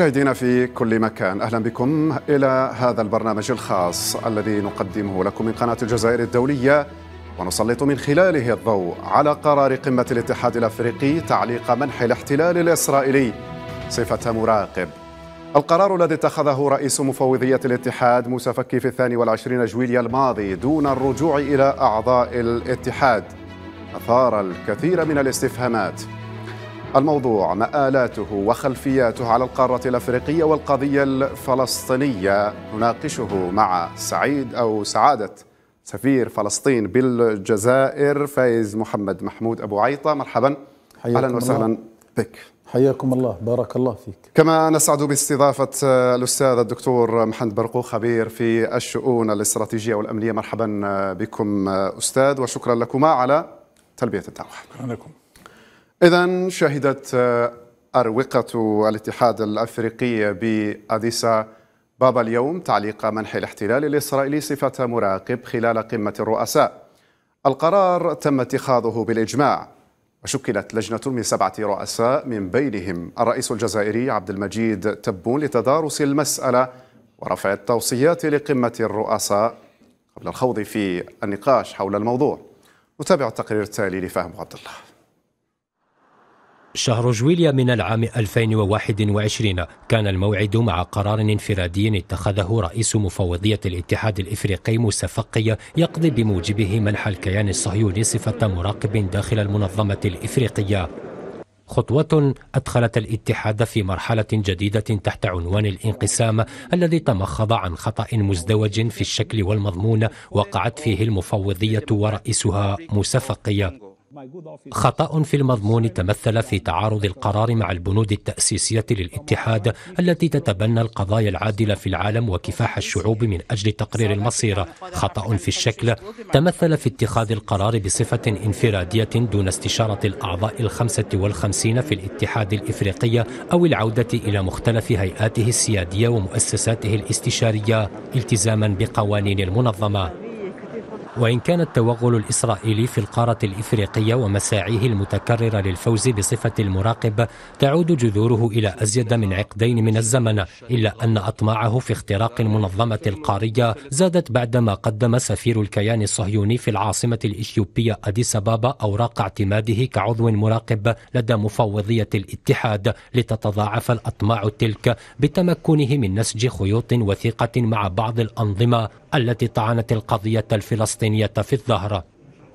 مشاهدينا في كل مكان اهلا بكم الى هذا البرنامج الخاص الذي نقدمه لكم من قناه الجزائر الدوليه ونسلط من خلاله الضوء على قرار قمه الاتحاد الافريقي تعليق منح الاحتلال الاسرائيلي صفه مراقب. القرار الذي اتخذه رئيس مفوضيه الاتحاد موسى فكي في الثاني والعشرين جويليا الماضي دون الرجوع الى اعضاء الاتحاد اثار الكثير من الاستفهامات الموضوع مآلاته وخلفياته على القارة الأفريقية والقضية الفلسطينية نناقشه مع سعيد أو سعادة سفير فلسطين بالجزائر فايز محمد محمود أبو عيطة مرحبا أهلا وسهلا بك حياكم الله بارك الله فيك كما نسعد باستضافة الأستاذ الدكتور محمد برقو خبير في الشؤون الاستراتيجية والأمنية مرحبا بكم أستاذ وشكرا لكما على تلبية الدعوة شكرا لكم إذا شهدت آه، أروقة الاتحاد الأفريقي بأديسا بابا اليوم تعليق منح الاحتلال الإسرائيلي صفة مراقب خلال قمة الرؤساء القرار تم اتخاذه بالإجماع وشكلت لجنة من سبعة رؤساء من بينهم الرئيس الجزائري عبد المجيد تبون لتدارس المسألة ورفع التوصيات لقمة الرؤساء قبل الخوض في النقاش حول الموضوع نتابع التقرير التالي لفهم عبد الله شهر جويليا من العام 2021 كان الموعد مع قرار انفرادي اتخذه رئيس مفوضية الاتحاد الإفريقي موسى فقي يقضي بموجبه منح الكيان الصهيوني صفة مراقب داخل المنظمة الإفريقية خطوة أدخلت الاتحاد في مرحلة جديدة تحت عنوان الانقسام الذي تمخض عن خطأ مزدوج في الشكل والمضمون وقعت فيه المفوضية ورئيسها موسى فقي خطأ في المضمون تمثل في تعارض القرار مع البنود التأسيسية للاتحاد التي تتبنى القضايا العادلة في العالم وكفاح الشعوب من أجل تقرير المصير خطأ في الشكل تمثل في اتخاذ القرار بصفة انفرادية دون استشارة الأعضاء الخمسة والخمسين في الاتحاد الإفريقي أو العودة إلى مختلف هيئاته السيادية ومؤسساته الاستشارية التزاما بقوانين المنظمة وإن كان التوغل الإسرائيلي في القارة الإفريقية ومساعيه المتكررة للفوز بصفة المراقب تعود جذوره إلى أزيد من عقدين من الزمن إلا أن أطماعه في اختراق المنظمة القارية زادت بعدما قدم سفير الكيان الصهيوني في العاصمة الإثيوبية أديس أبابا أوراق اعتماده كعضو مراقب لدى مفوضية الاتحاد لتتضاعف الأطماع تلك بتمكنه من نسج خيوط وثيقة مع بعض الأنظمة التي طعنت القضية الفلسطينية فلسطينية في الظهر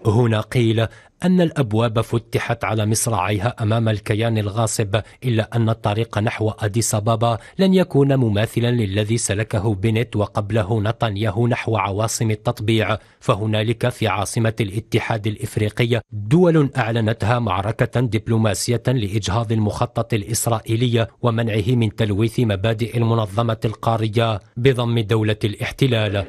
هنا قيل أن الأبواب فتحت على مصراعيها أمام الكيان الغاصب إلا أن الطريق نحو أديس أبابا لن يكون مماثلا للذي سلكه بنت وقبله نتنياهو نحو عواصم التطبيع فهنالك في عاصمة الاتحاد الإفريقي دول أعلنتها معركة دبلوماسية لإجهاض المخطط الإسرائيلي ومنعه من تلويث مبادئ المنظمة القارية بضم دولة الاحتلال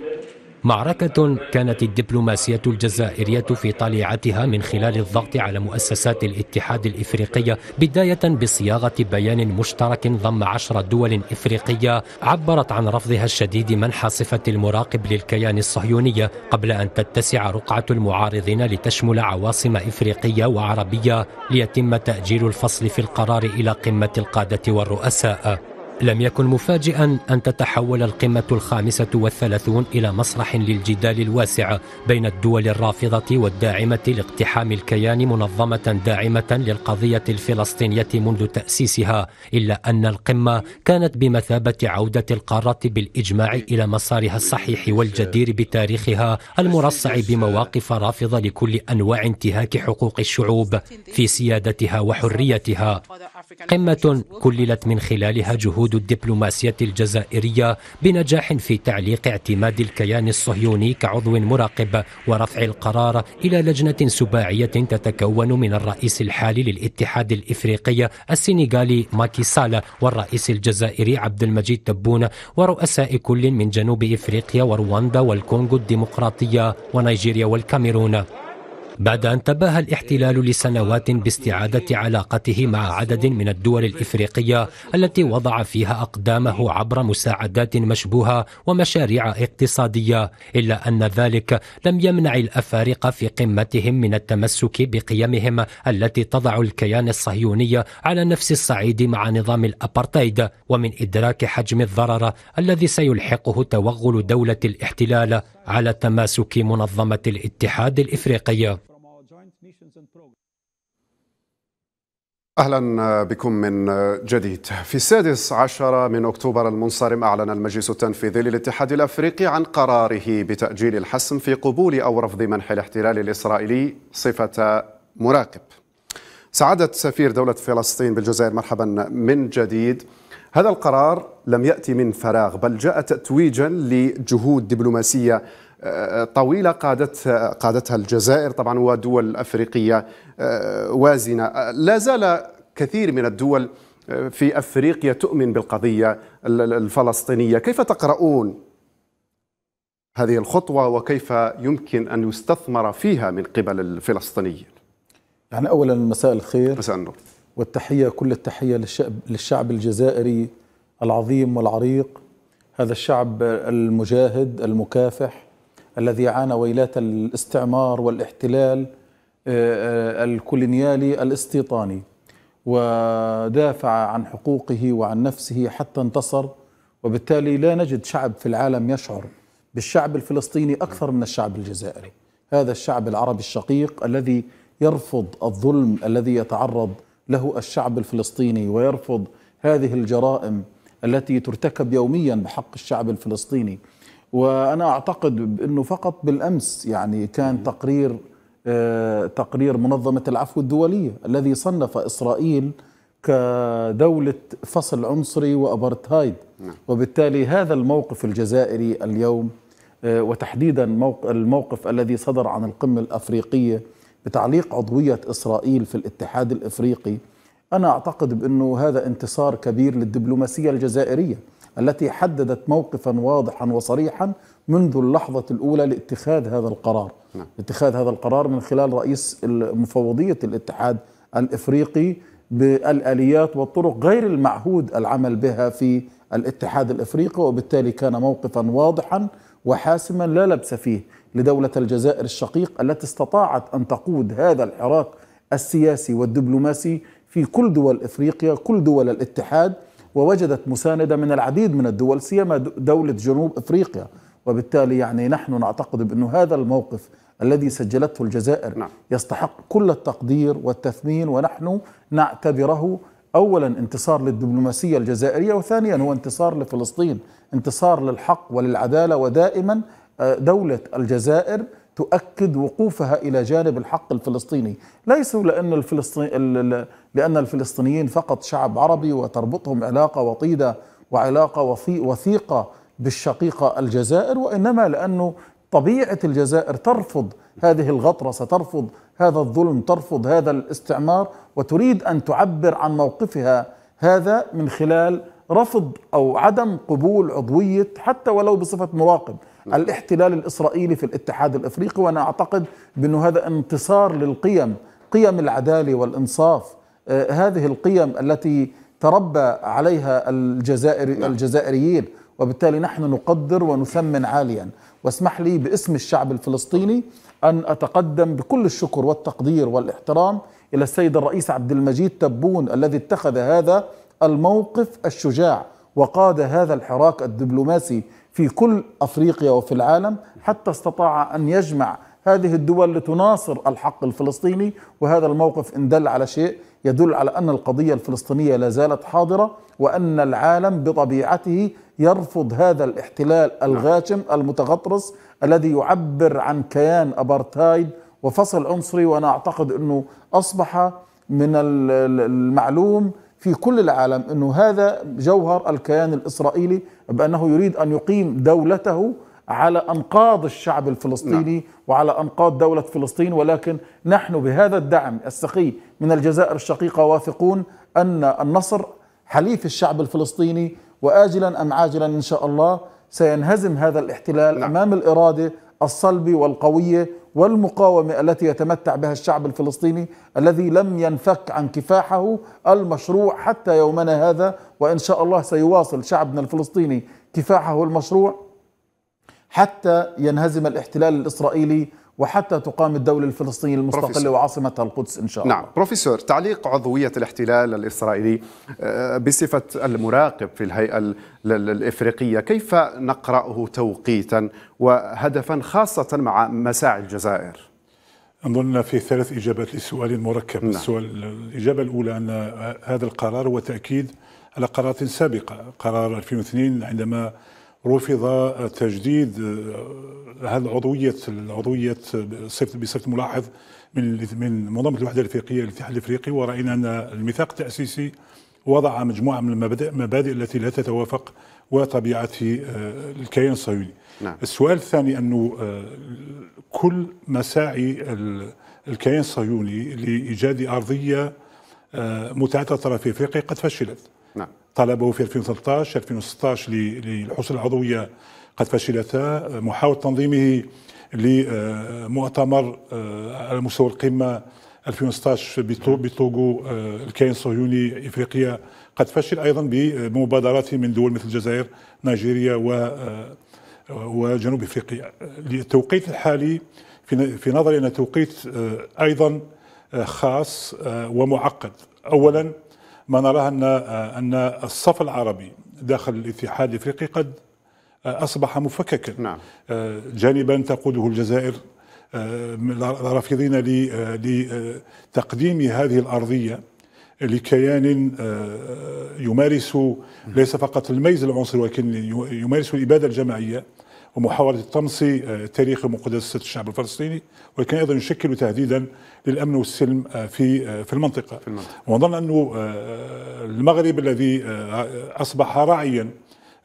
معركة كانت الدبلوماسية الجزائرية في طليعتها من خلال الضغط على مؤسسات الاتحاد الإفريقية بداية بصياغة بيان مشترك ضم عشر دول إفريقية عبرت عن رفضها الشديد منح صفة المراقب للكيان الصهيوني قبل أن تتسع رقعة المعارضين لتشمل عواصم إفريقية وعربية ليتم تأجيل الفصل في القرار إلى قمة القادة والرؤساء لم يكن مفاجئا أن تتحول القمة الخامسة والثلاثون إلى مسرح للجدال الواسع بين الدول الرافضة والداعمة لاقتحام الكيان منظمة داعمة للقضية الفلسطينية منذ تأسيسها إلا أن القمة كانت بمثابة عودة القارة بالإجماع إلى مسارها الصحيح والجدير بتاريخها المرصع بمواقف رافضة لكل أنواع انتهاك حقوق الشعوب في سيادتها وحريتها قمة كللت من خلالها جهود الدبلوماسية الجزائرية بنجاح في تعليق اعتماد الكيان الصهيوني كعضو مراقب ورفع القرار إلى لجنة سباعية تتكون من الرئيس الحالي للاتحاد الإفريقي السنغالي ماكي سالا والرئيس الجزائري عبد المجيد تبون ورؤساء كل من جنوب إفريقيا ورواندا والكونغو الديمقراطية ونيجيريا والكاميرون بعد أن تباهى الاحتلال لسنوات باستعادة علاقته مع عدد من الدول الإفريقية التي وضع فيها أقدامه عبر مساعدات مشبوهة ومشاريع اقتصادية إلا أن ذلك لم يمنع الأفارقة في قمتهم من التمسك بقيمهم التي تضع الكيان الصهيوني على نفس الصعيد مع نظام الأبارتايد ومن إدراك حجم الضرر الذي سيلحقه توغل دولة الاحتلال على تماسك منظمة الاتحاد الإفريقي أهلا بكم من جديد في السادس عشر من أكتوبر المنصرم أعلن المجلس التنفيذي للاتحاد الأفريقي عن قراره بتأجيل الحسم في قبول أو رفض منح الاحتلال الإسرائيلي صفة مراقب سعادة سفير دولة فلسطين بالجزائر مرحبا من جديد هذا القرار لم يأتي من فراغ بل جاء تتويجا لجهود دبلوماسية آه، طويلة قادت قادتها الجزائر طبعا ودول أفريقية آه، وازنة لا زال كثير من الدول آه، في أفريقيا تؤمن بالقضية الفلسطينية كيف تقرؤون هذه الخطوة وكيف يمكن أن يستثمر فيها من قبل الفلسطينيين يعني أولا مساء الخير مساء النور والتحية كل التحية للشعب, للشعب الجزائري العظيم والعريق هذا الشعب المجاهد المكافح الذي عانى ويلات الاستعمار والاحتلال آه، آه، الكولينيالي الاستيطاني ودافع عن حقوقه وعن نفسه حتى انتصر وبالتالي لا نجد شعب في العالم يشعر بالشعب الفلسطيني أكثر من الشعب الجزائري هذا الشعب العربي الشقيق الذي يرفض الظلم الذي يتعرض له الشعب الفلسطيني ويرفض هذه الجرائم التي ترتكب يوميا بحق الشعب الفلسطيني وانا اعتقد انه فقط بالامس يعني كان تقرير آه، تقرير منظمه العفو الدوليه الذي صنف اسرائيل كدوله فصل عنصري وابرتهايد نعم. وبالتالي هذا الموقف الجزائري اليوم آه، وتحديدا الموقف الذي صدر عن القمه الافريقيه بتعليق عضوية إسرائيل في الاتحاد الإفريقي أنا أعتقد بأنه هذا انتصار كبير للدبلوماسية الجزائرية التي حددت موقفا واضحا وصريحا منذ اللحظة الأولى لاتخاذ هذا القرار نعم. اتخاذ هذا القرار من خلال رئيس مفوضية الاتحاد الإفريقي بالآليات والطرق غير المعهود العمل بها في الاتحاد الإفريقي وبالتالي كان موقفا واضحا وحاسما لا لبس فيه لدولة الجزائر الشقيق التي استطاعت أن تقود هذا الحراك السياسي والدبلوماسي في كل دول إفريقيا كل دول الاتحاد ووجدت مساندة من العديد من الدول سيما دولة جنوب إفريقيا وبالتالي يعني نحن نعتقد بأن هذا الموقف الذي سجلته الجزائر نعم. يستحق كل التقدير والتثمين ونحن نعتبره اولا انتصار للدبلوماسيه الجزائريه وثانيا هو انتصار لفلسطين انتصار للحق وللعداله ودائما دولة الجزائر تؤكد وقوفها إلى جانب الحق الفلسطيني ليس لأن, الفلسطيني لأن الفلسطينيين فقط شعب عربي وتربطهم علاقة وطيدة وعلاقة وثيقة بالشقيقة الجزائر وإنما لأنه طبيعة الجزائر ترفض هذه الغطرسة ترفض هذا الظلم ترفض هذا الاستعمار وتريد أن تعبر عن موقفها هذا من خلال رفض أو عدم قبول عضوية حتى ولو بصفة مراقب نعم. الاحتلال الإسرائيلي في الاتحاد الإفريقي وأنا أعتقد بانه هذا انتصار للقيم قيم العدالة والإنصاف آه، هذه القيم التي تربى عليها الجزائر نعم. الجزائريين وبالتالي نحن نقدر ونثمن عاليا واسمح لي باسم الشعب الفلسطيني أن أتقدم بكل الشكر والتقدير والاحترام إلى السيد الرئيس عبد المجيد تبون الذي اتخذ هذا الموقف الشجاع وقاد هذا الحراك الدبلوماسي في كل افريقيا وفي العالم حتى استطاع ان يجمع هذه الدول لتناصر الحق الفلسطيني وهذا الموقف ان دل على شيء يدل على ان القضيه الفلسطينيه لا زالت حاضره وان العالم بطبيعته يرفض هذا الاحتلال نعم. الغاشم المتغطرس الذي يعبر عن كيان ابارتايد وفصل عنصري وانا اعتقد انه اصبح من المعلوم في كل العالم انه هذا جوهر الكيان الاسرائيلي بانه يريد ان يقيم دولته على انقاض الشعب الفلسطيني نعم. وعلى انقاض دوله فلسطين ولكن نحن بهذا الدعم السخي من الجزائر الشقيقه واثقون ان النصر حليف الشعب الفلسطيني واجلا ام عاجلا ان شاء الله سينهزم هذا الاحتلال نعم. امام الاراده الصلبه والقويه والمقاومه التي يتمتع بها الشعب الفلسطيني الذي لم ينفك عن كفاحه المشروع حتى يومنا هذا وان شاء الله سيواصل شعبنا الفلسطيني كفاحه المشروع حتى ينهزم الاحتلال الاسرائيلي وحتى تقام الدولة الفلسطينية المستقلة وعاصمتها القدس إن شاء نعم. الله نعم بروفيسور تعليق عضوية الاحتلال الإسرائيلي آه، بصفة المراقب في الهيئة الإفريقية كيف نقرأه توقيتا وهدفا خاصة مع مساعي الجزائر أظن في ثلاث إجابات لسؤال مركب نعم. السؤال الإجابة الأولى أن هذا القرار هو تأكيد على قرارات سابقة قرار 2002 عندما رفض تجديد آه، هذه العضويه العضويه بصفة ملاحظ من من منظمة الوحدة الأفريقية للاتحاد الأفريقي ورأينا أن الميثاق التأسيسي وضع مجموعة من المبادئ التي لا تتوافق وطبيعة آه، الكيان الصهيوني نعم. السؤال الثاني أنه آه، كل مساعي الكيان الصهيوني لإيجاد أرضية متعددة الطرف في أفريقيا قد فشلت طلبه في 2013 2016 للحصول العضوية قد فشلتا محاولة تنظيمه لمؤتمر آه، على مستوى القمة 2016 بطوغو آه، الكيان الصهيوني افريقيا قد فشل ايضا بمبادرات من دول مثل الجزائر نيجيريا و آه، وجنوب افريقيا التوقيت الحالي في نظري ان توقيت ايضا خاص ومعقد اولا ما نراه أن أن الصف العربي داخل الاتحاد الافريقي قد اصبح مفككا نعم. آه، جانبا تقوده الجزائر آه، رافضين آه، لتقديم هذه الارضيه لكيان يمارس ليس فقط الميز العنصري ولكن يمارس الاباده الجماعيه ومحاولة طمس آه، تاريخ ومقدسات الشعب الفلسطيني ولكن أيضا يشكل تهديدا للأمن والسلم آه، في آه، في المنطقة, في المنطقة. ونظن أنه المغرب الذي أصبح راعيا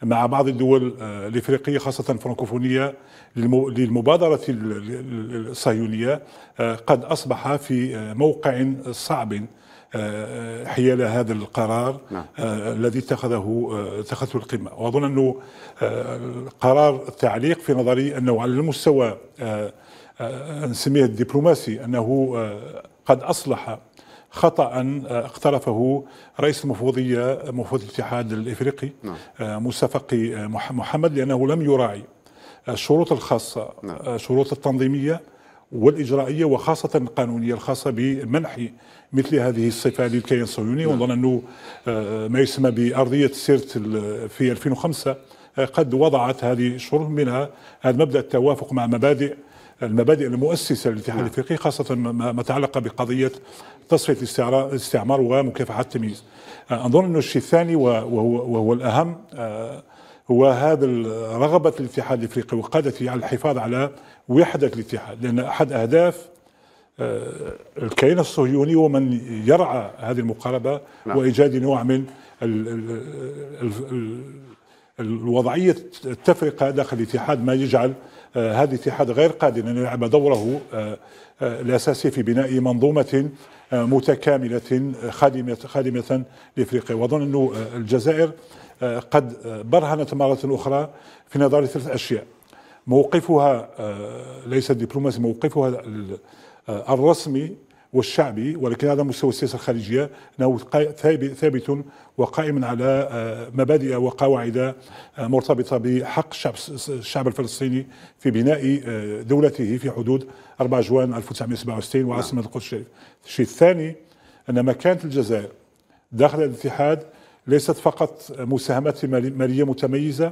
مع بعض الدول الافريقيه خاصه الفرنكوفونيه للمبادره الصهيونيه قد اصبح في موقع صعب آه، حيال هذا القرار نعم. آه، الذي اتخذه آه، اتخذته القمه واظن انه قرار التعليق في نظري انه على المستوى نسميه الدبلوماسي انه قد اصلح خطا اقترفه رئيس المفوضيه مفوض الاتحاد الافريقي نعم. موسى فقي محمد لانه لم يراعي الشروط الخاصه نعم. الشروط التنظيميه والاجرائيه وخاصه القانونيه الخاصه بمنح مثل هذه الصفه للكيان الصهيوني ونظن انه آه، ما يسمى بارضيه سيرت في 2005 آه، قد وضعت هذه الشروط منها هذا مبدا التوافق مع مبادئ المبادئ المؤسسه للاتحاد نعم. الافريقي خاصه ما تعلق بقضيه تصفيه الاستعمار ومكافحه التمييز. اظن آه، انه الشيء الثاني وهو, وهو الاهم هو هذا رغبه الاتحاد الافريقي وقادته على الحفاظ على وحده الاتحاد لان احد اهداف آه، الكيان الصهيوني ومن يرعى هذه المقاربة نعم. وإيجاد نوع من الوضعية التفرقة داخل الاتحاد ما يجعل آه، هذا الاتحاد غير قادر أن يلعب دوره آه، الأساسي في بناء منظومة متكاملة خادمة, خادمة لإفريقيا وأظن أن الجزائر قد برهنت مرة أخرى في نظر ثلاث أشياء موقفها ليس الدبلوماسي موقفها آه، الرسمي والشعبي ولكن هذا مستوى السياسه الخارجيه انه ثابت وقائم على آه، مبادئ وقواعد آه، مرتبطه بحق الشعب الشعب الفلسطيني في بناء دولته في حدود 4 جوان 1967 وعاصمه نعم. القدس الشريف. الشيء الثاني ان مكانه الجزائر داخل الاتحاد ليست فقط مساهمات ماليه متميزه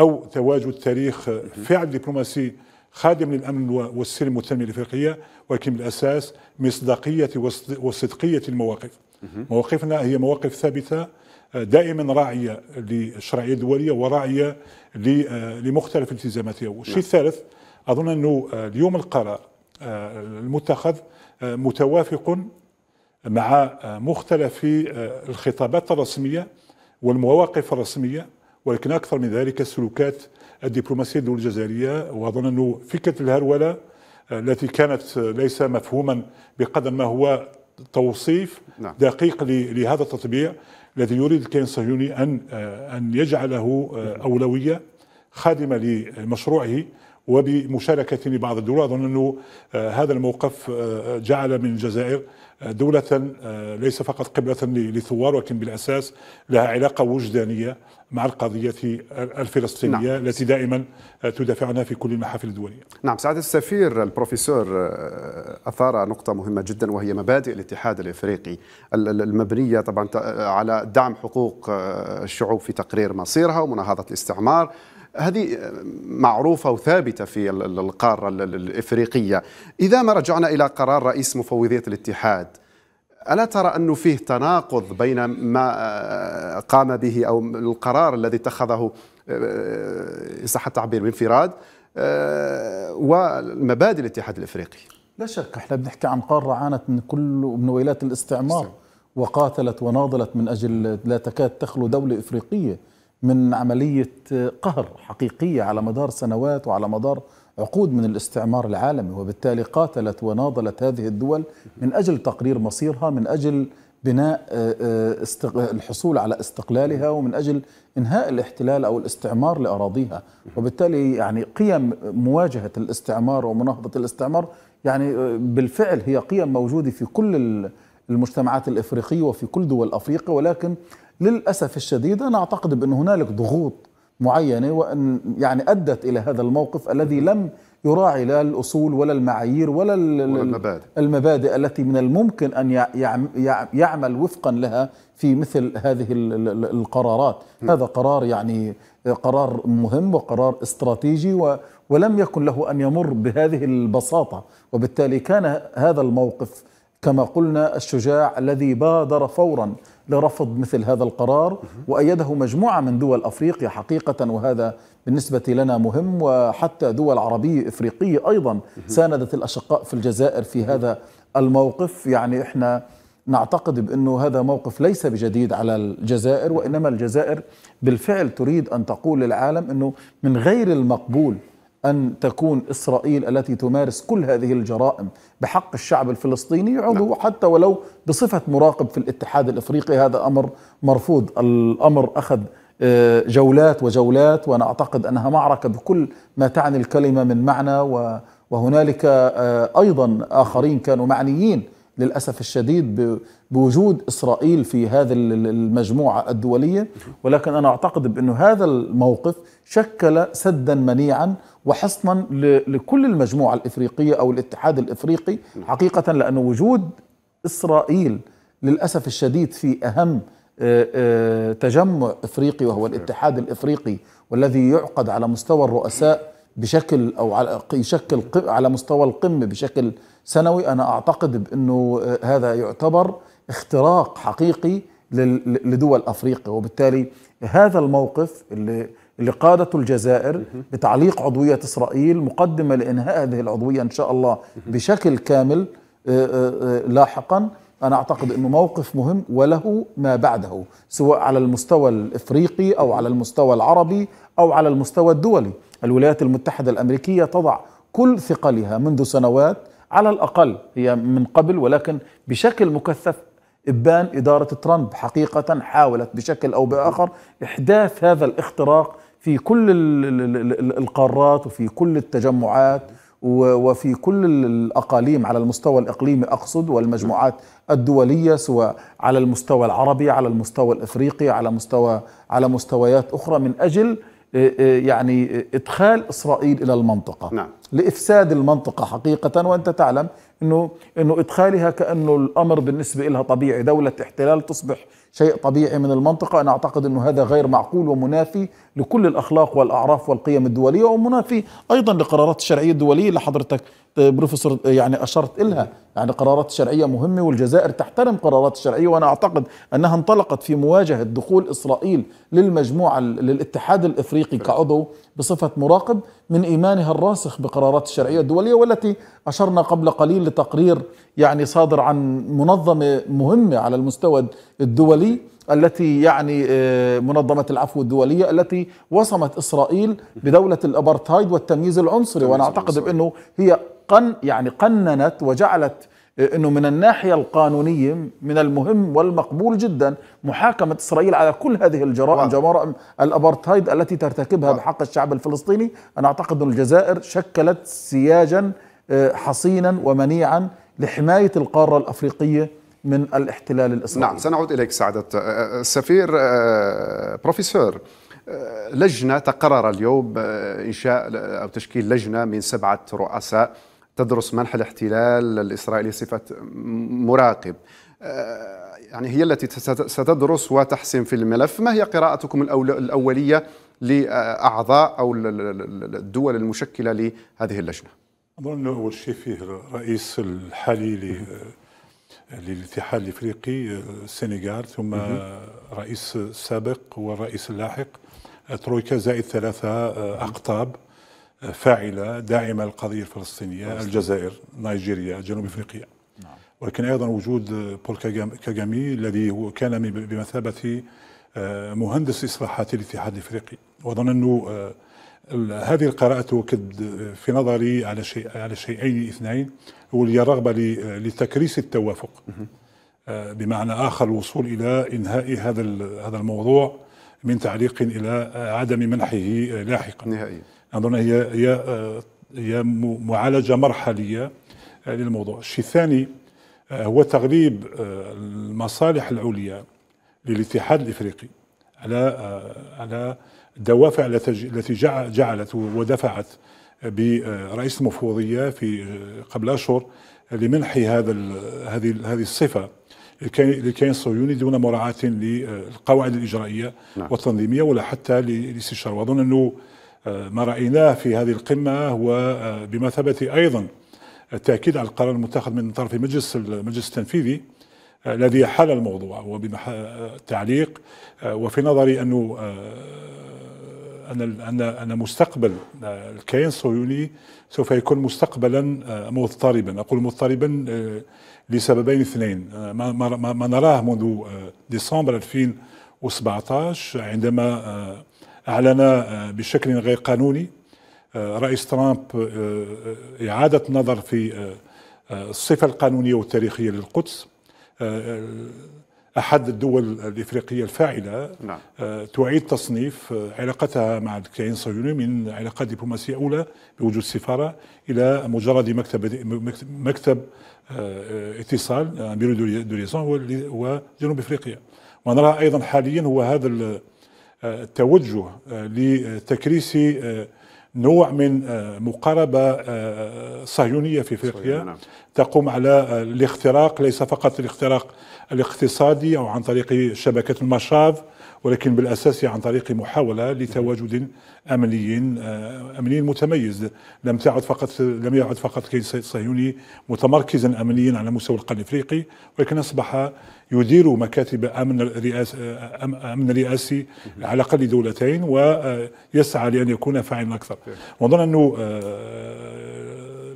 او تواجد تاريخ فعل دبلوماسي خادم للامن والسلم والتنميه الافريقيه ولكن بالاساس مصداقيه وصدقيه المواقف. مواقفنا هي مواقف ثابته آه، دائما راعيه للشرعيه الدوليه وراعيه آه، لمختلف التزاماتها. والشيء نعم. الثالث اظن انه آه، اليوم القرار المتخذ متوافق مع مختلف الخطابات الرسميه والمواقف الرسميه ولكن اكثر من ذلك سلوكات الدبلوماسيه الدول الجزائريه واظن انه فكره الهروله آه، التي كانت آه، ليس مفهوما بقدر ما هو توصيف نعم. دقيق لهذا التطبيع الذي يريد الكيان الصهيوني ان آه، ان يجعله نعم. اولويه خادمه لمشروعه وبمشاركة لبعض الدول أظن أنه هذا الموقف جعل من الجزائر دولة ليس فقط قبلة للثوار ولكن بالأساس لها علاقة وجدانية مع القضية الفلسطينية نعم. التي دائما تدافع عنها في كل المحافل الدولية نعم سعادة السفير البروفيسور آه، أثار نقطة مهمة جدا وهي مبادئ الاتحاد الإفريقي المبنية طبعا على دعم حقوق آه، الشعوب في تقرير مصيرها ومناهضة الاستعمار هذه آه، معروفة وثابتة في القارة الإفريقية إذا ما رجعنا إلى قرار رئيس مفوضية الاتحاد ألا ترى أنه فيه تناقض بين ما آه، قام به أو القرار الذي اتخذه إن آه، صح التعبير بانفراد آه، ومبادئ الاتحاد الإفريقي لا شك احنا بنحكي عن قارة عانت من كل من ويلات الاستعمار وقاتلت وناضلت من أجل لا تكاد تخلو دولة إفريقية من عملية قهر حقيقية على مدار سنوات وعلى مدار عقود من الاستعمار العالمي وبالتالي قاتلت وناضلت هذه الدول من أجل تقرير مصيرها من أجل بناء آه، آه، الحصول على استقلالها ومن أجل إنهاء الاحتلال أو الاستعمار لأراضيها وبالتالي يعني قيم مواجهة الاستعمار ومناهضة الاستعمار يعني آه، بالفعل هي قيم موجودة في كل المجتمعات الإفريقية وفي كل دول أفريقيا ولكن للأسف الشديد أنا أعتقد بأن هنالك ضغوط معينة وأن يعني أدت إلى هذا الموقف الذي لم يراعي لا الأصول ولا المعايير ولا, ولا المبادئ. المبادئ التي من الممكن أن يعمل وفقا لها في مثل هذه القرارات م. هذا قرار يعني قرار مهم وقرار استراتيجي و ولم يكن له أن يمر بهذه البساطة وبالتالي كان هذا الموقف كما قلنا الشجاع الذي بادر فورا لرفض مثل هذا القرار وأيده مجموعة من دول أفريقيا حقيقة وهذا بالنسبة لنا مهم وحتى دول عربية إفريقية أيضا ساندت الأشقاء في الجزائر في هذا الموقف يعني إحنا نعتقد بأنه هذا موقف ليس بجديد على الجزائر وإنما الجزائر بالفعل تريد أن تقول للعالم أنه من غير المقبول أن تكون إسرائيل التي تمارس كل هذه الجرائم بحق الشعب الفلسطيني عضو نعم. حتى ولو بصفة مراقب في الاتحاد الإفريقي هذا أمر مرفوض الأمر أخذ آه، جولات وجولات وأنا أعتقد أنها معركة بكل ما تعني الكلمة من معنى وهنالك آه، أيضا آخرين كانوا معنيين للأسف الشديد بوجود إسرائيل في هذه المجموعة الدولية ولكن أنا أعتقد بأن هذا الموقف شكل سدا منيعا وحصنا لكل المجموعة الإفريقية أو الاتحاد الإفريقي حقيقة لأن وجود إسرائيل للأسف الشديد في أهم آه، آه، تجمع إفريقي وهو الاتحاد الإفريقي والذي يعقد على مستوى الرؤساء بشكل أو على يشكل على مستوى القمة بشكل سنوي أنا أعتقد بأنه آه، هذا يعتبر اختراق حقيقي لدول أفريقيا وبالتالي هذا الموقف اللي اللي قادته الجزائر بتعليق عضوية إسرائيل مقدمة لإنهاء هذه العضوية إن شاء الله بشكل كامل آه، آه، آه، لاحقا أنا أعتقد أنه موقف مهم وله ما بعده سواء على المستوى الإفريقي أو على المستوى العربي أو على المستوى الدولي الولايات المتحدة الأمريكية تضع كل ثقلها منذ سنوات على الأقل هي من قبل ولكن بشكل مكثف إبان إدارة ترامب حقيقة حاولت بشكل أو بآخر إحداث هذا الاختراق في كل القارات وفي كل التجمعات وفي كل الاقاليم على المستوى الاقليمي اقصد والمجموعات الدوليه سواء على المستوى العربي على المستوى الافريقي على مستوى على مستويات اخرى من اجل آه، آه، يعني ادخال اسرائيل الى المنطقه نعم. لافساد المنطقه حقيقه وانت تعلم انه انه ادخالها كانه الامر بالنسبه لها طبيعي دوله احتلال تصبح شيء طبيعي من المنطقة أنا أعتقد أنه هذا غير معقول ومنافي لكل الأخلاق والأعراف والقيم الدولية ومنافي أيضا لقرارات الشرعية الدولية اللي حضرتك بروفيسور يعني اشرت الها يعني قرارات شرعيه مهمه والجزائر تحترم قرارات الشرعيه وانا اعتقد انها انطلقت في مواجهه دخول اسرائيل للمجموعه للاتحاد الافريقي كعضو بصفه مراقب من ايمانها الراسخ بقرارات الشرعيه الدوليه والتي اشرنا قبل قليل لتقرير يعني صادر عن منظمه مهمه على المستوى الدولي التي يعني آه، منظمة العفو الدولية التي وصمت إسرائيل بدولة الأبرتايد والتمييز العنصري وأنا أعتقد بأنه هي قن يعني قننت وجعلت آه، أنه من الناحية القانونية من المهم والمقبول جدا محاكمة إسرائيل على كل هذه الجرائم جرائم الأبرتايد التي ترتكبها بحق الشعب الفلسطيني أنا أعتقد أن الجزائر شكلت سياجا آه، حصينا ومنيعا لحماية القارة الأفريقية من الاحتلال الإسرائيلي نعم سنعود إليك سعادة السفير أه، أه، أه، بروفيسور لجنة تقرر اليوم إنشاء أو تشكيل لجنة من سبعة رؤساء تدرس منح الاحتلال الإسرائيلي صفة مراقب يعني هي التي ستدرس وتحسم في الملف ما هي قراءتكم الأولية لأعضاء أو الدول المشكلة لهذه اللجنة أظن أول شيء فيه الرئيس الحالي للاتحاد الافريقي آه، السنغال ثم الرئيس السابق والرئيس اللاحق آه، ترويكا زائد ثلاثه آه، اقطاب فاعله داعمه للقضيه الفلسطينيه الجزائر نيجيريا جنوب افريقيا نعم. ولكن ايضا وجود بول كاغامي الذي كان بمثابه مهندس اصلاحات الاتحاد الافريقي واظن انه هذه القراءة تؤكد في نظري على شيء على شيئين اثنين واللي الرغبة لتكريس التوافق آه، بمعنى آخر الوصول إلى إنهاء هذا هذا الموضوع من تعليق إلى عدم منحه لاحقا نهائيا أظن هي هي آه، هي معالجة مرحلية آه، للموضوع الشيء الثاني هو تغليب المصالح العليا للاتحاد الإفريقي على على الدوافع التي جعلت ودفعت برئيس المفوضية في قبل أشهر لمنح هذا هذه هذه الصفة للكيان الصهيوني دون مراعاة للقواعد الإجرائية نعم. والتنظيمية ولا حتى للاستشارة وأظن أنه آه، ما رأيناه في هذه القمة هو آه، بمثابة أيضا التأكيد على القرار المتخذ من طرف مجلس المجلس التنفيذي آه، الذي حل الموضوع وبالتعليق وفي نظري أنه ان ان ان مستقبل الكيان الصهيوني سوف يكون مستقبلا آه، مضطربا اقول مضطربا آه، لسببين اثنين آه، ما, ما, ما نراه منذ ديسمبر 2017 عندما اعلن بشكل غير قانوني رئيس ترامب اعاده النظر في الصفه القانونيه والتاريخيه للقدس أحد الدول الإفريقية الفاعلة نعم. آه، تعيد تصنيف آه، علاقتها مع الكيان الصهيوني من علاقات دبلوماسية أولى بوجود سفارة إلى مجرد مكتب مكتب آه، اتصال بيرو دو وجنوب إفريقيا ونرى أيضا حاليا هو هذا التوجه لتكريس نوع من آه، مقاربة آه، صهيونية في افريقيا نعم. تقوم على آه، الاختراق ليس فقط الاختراق الاقتصادي او عن طريق شبكة المشاف ولكن بالأساس عن طريق محاولة لتواجد أمني آه، أمني متميز لم تعد فقط لم يعد فقط كيد صهيوني متمركزا أمنيا على مستوى القرن الإفريقي ولكن أصبح يدير مكاتب أمن الرئاس آه، أمن رئاسي على الاقل دولتين ويسعى آه، لأن يكون فاعلا أكثر وظن أنه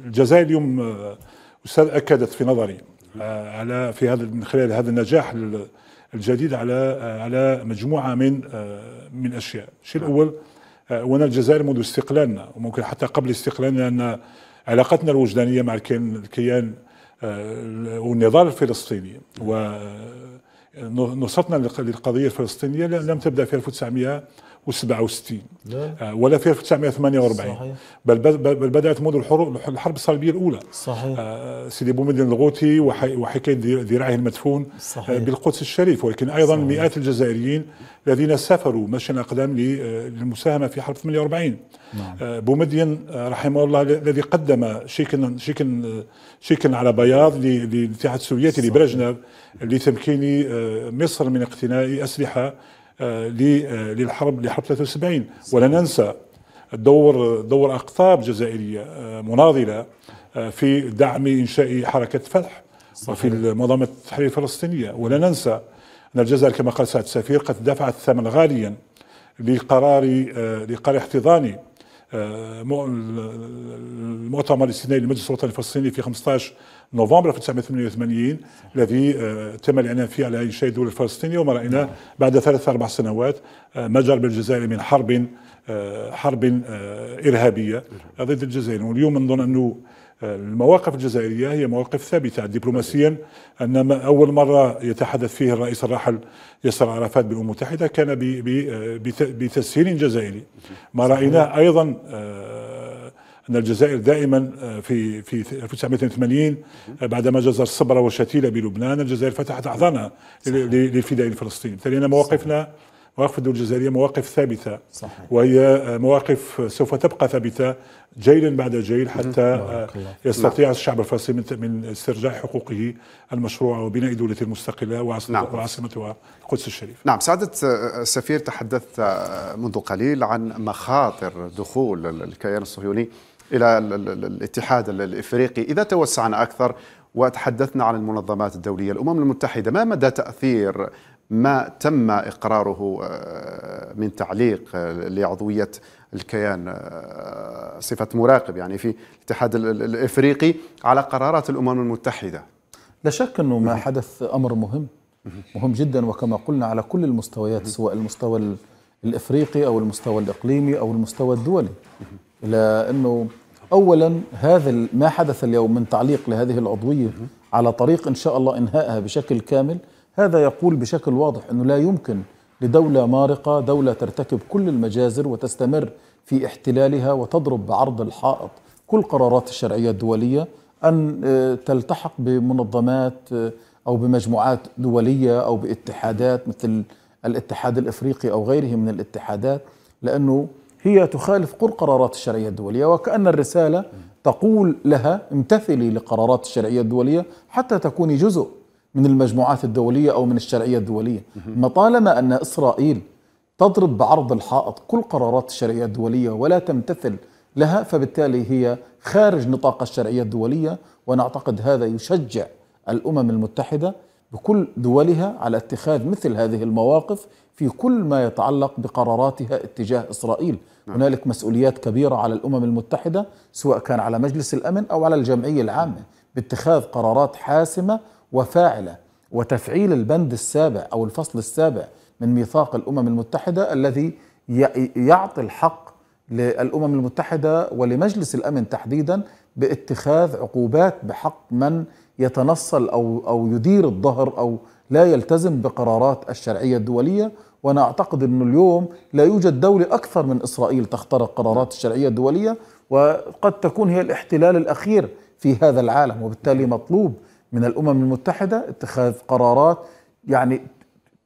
الجزائر اليوم أستاذ أكدت في نظري على في هذا من خلال هذا النجاح الجديد على على مجموعه من من اشياء الشيء الاول وانا الجزائر منذ استقلالنا وممكن حتى قبل استقلالنا ان علاقتنا الوجدانيه مع الكيان والنضال الفلسطيني ونصتنا للقضيه الفلسطينيه لم تبدا في 1900 67 آه ولا في 1948 صحيح. بل بدات منذ الحرب الصليبيه الاولى صحيح آه سيدي بومدين الغوثي وحكايه ذراعه المدفون آه، صحيح. آه بالقدس الشريف ولكن ايضا صحيح. مئات الجزائريين الذين سافروا مشي الاقدام آه، للمساهمه في حرب 48 نعم. آه، بومدين رحمه الله الذي قدم شيكن شيكن شيكن على بياض للاتحاد السوفيتي لبرجنيف لتمكين مصر من اقتناء اسلحه آه، آه، للحرب لحرب 73 ولا ننسى دور دور اقطاب جزائريه آه، مناضله في دعم انشاء حركه فتح وفي منظمه التحرير الفلسطينيه ولا ننسى ان الجزائر كما قال سعد السفير قد دفعت ثمن غاليا لقرار لقرار احتضاني المؤتمر الاستثنائي للمجلس الوطني الفلسطيني في 15 نوفمبر 1988 الذي آه، تم الاعلان فيه على انشاء الدوله الفلسطينيه وما رايناه نعم. بعد ثلاث اربع سنوات آه، مجر بالجزائر من حرب آه، حرب ارهابيه ضد الجزائر واليوم نظن انه المواقف الجزائريه هي مواقف ثابته دبلوماسيا ان اول مره يتحدث فيه الرئيس الراحل ياسر عرفات بالامم المتحده كان بتسهيل جزائري ما رايناه ايضا ان الجزائر دائما آه، في في 1980 آه، بعدما جزر الصبره والشتيله بلبنان الجزائر فتحت احضانها للفدائيين الفلسطينيين بالتالي انا مواقفنا مواقف الدول الجزائريه مواقف ثابته صحيح. وهي آه، مواقف سوف تبقى ثابته جيلا بعد جيل حتى يستطيع نعم. الشعب الفلسطيني من استرجاع حقوقه المشروعه وبناء دوله مستقله وعاصمتها نعم. القدس الشريفه. نعم سعاده السفير تحدثت منذ قليل عن مخاطر دخول الكيان الصهيوني الى الاتحاد الافريقي اذا توسعنا اكثر وتحدثنا عن المنظمات الدوليه الامم المتحده ما مدى تاثير ما تم اقراره آه، من تعليق لعضويه الكيان آه، صفه مراقب يعني في الاتحاد الافريقي على قرارات الامم المتحده لا شك انه ما حدث امر مهم مهم جدا وكما قلنا على كل المستويات سواء المستوى الافريقي او المستوى الاقليمي او المستوى الدولي الى انه اولا هذا ما حدث اليوم من تعليق لهذه العضويه على طريق ان شاء الله انهائها بشكل كامل هذا يقول بشكل واضح انه لا يمكن لدوله مارقه دوله ترتكب كل المجازر وتستمر في احتلالها وتضرب بعرض الحائط كل قرارات الشرعيه الدوليه ان آه، تلتحق بمنظمات آه، او بمجموعات دوليه او باتحادات مثل الاتحاد الافريقي او غيره من الاتحادات لانه هي تخالف كل قرارات الشرعية الدولية وكأن الرسالة تقول لها امتثلي لقرارات الشرعية الدولية حتى تكوني جزء من المجموعات الدولية أو من الشرعية الدولية ما طالما أن إسرائيل تضرب بعرض الحائط كل قرارات الشرعية الدولية ولا تمتثل لها فبالتالي هي خارج نطاق الشرعية الدولية ونعتقد هذا يشجع الأمم المتحدة بكل دولها على اتخاذ مثل هذه المواقف في كل ما يتعلق بقراراتها اتجاه إسرائيل نعم. هنالك مسؤوليات كبيرة على الأمم المتحدة سواء كان على مجلس الأمن أو على الجمعية العامة باتخاذ قرارات حاسمة وفاعلة وتفعيل البند السابع أو الفصل السابع من ميثاق الأمم المتحدة الذي يعطي الحق للأمم المتحدة ولمجلس الأمن تحديدا باتخاذ عقوبات بحق من يتنصل أو, أو يدير الظهر أو لا يلتزم بقرارات الشرعية الدولية وانا اعتقد انه اليوم لا يوجد دوله اكثر من اسرائيل تخترق قرارات الشرعيه الدوليه وقد تكون هي الاحتلال الاخير في هذا العالم وبالتالي مطلوب من الامم المتحده اتخاذ قرارات يعني